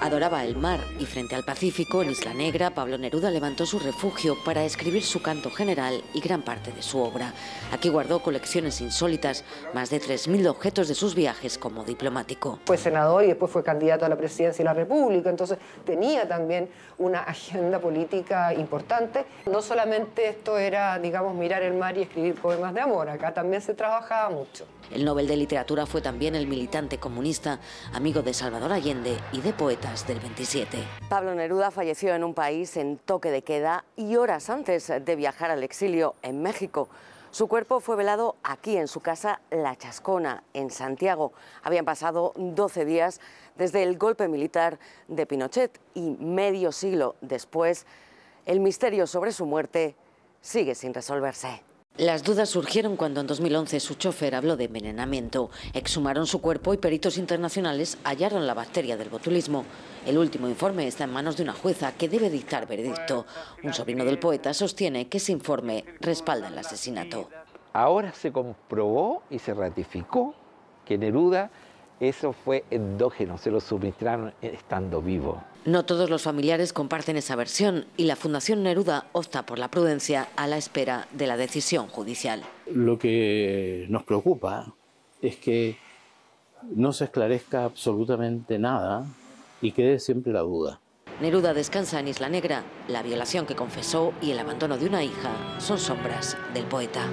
Adoraba el mar y frente al Pacífico, en Isla Negra, Pablo Neruda levantó su refugio para escribir su canto general y gran parte de su obra. Aquí guardó colecciones insólitas, más de 3.000 objetos de sus viajes como diplomático. Fue senador y después fue candidato a la presidencia de la República, entonces tenía también una agenda política importante. No solamente esto era, digamos, mirar el mar y escribir poemas de amor, acá también se trabajaba mucho. El Nobel de Literatura fue también el militante comunista, amigo de Salvador Allende y de poeta del 27. Pablo Neruda falleció en un país en toque de queda y horas antes de viajar al exilio en México. Su cuerpo fue velado aquí, en su casa La Chascona, en Santiago. Habían pasado 12 días desde el golpe militar de Pinochet y medio siglo después, el misterio sobre su muerte sigue sin resolverse. Las dudas surgieron cuando en 2011 su chofer habló de envenenamiento. Exhumaron su cuerpo y peritos internacionales hallaron la bacteria del botulismo. El último informe está en manos de una jueza que debe dictar veredicto. Un sobrino del poeta sostiene que ese informe respalda el asesinato. Ahora se comprobó y se ratificó que Neruda eso fue endógeno, se lo suministraron estando vivo. No todos los familiares comparten esa versión y la Fundación Neruda opta por la prudencia a la espera de la decisión judicial. Lo que nos preocupa es que no se esclarezca absolutamente nada y quede siempre la duda. Neruda descansa en Isla Negra. La violación que confesó y el abandono de una hija son sombras del poeta.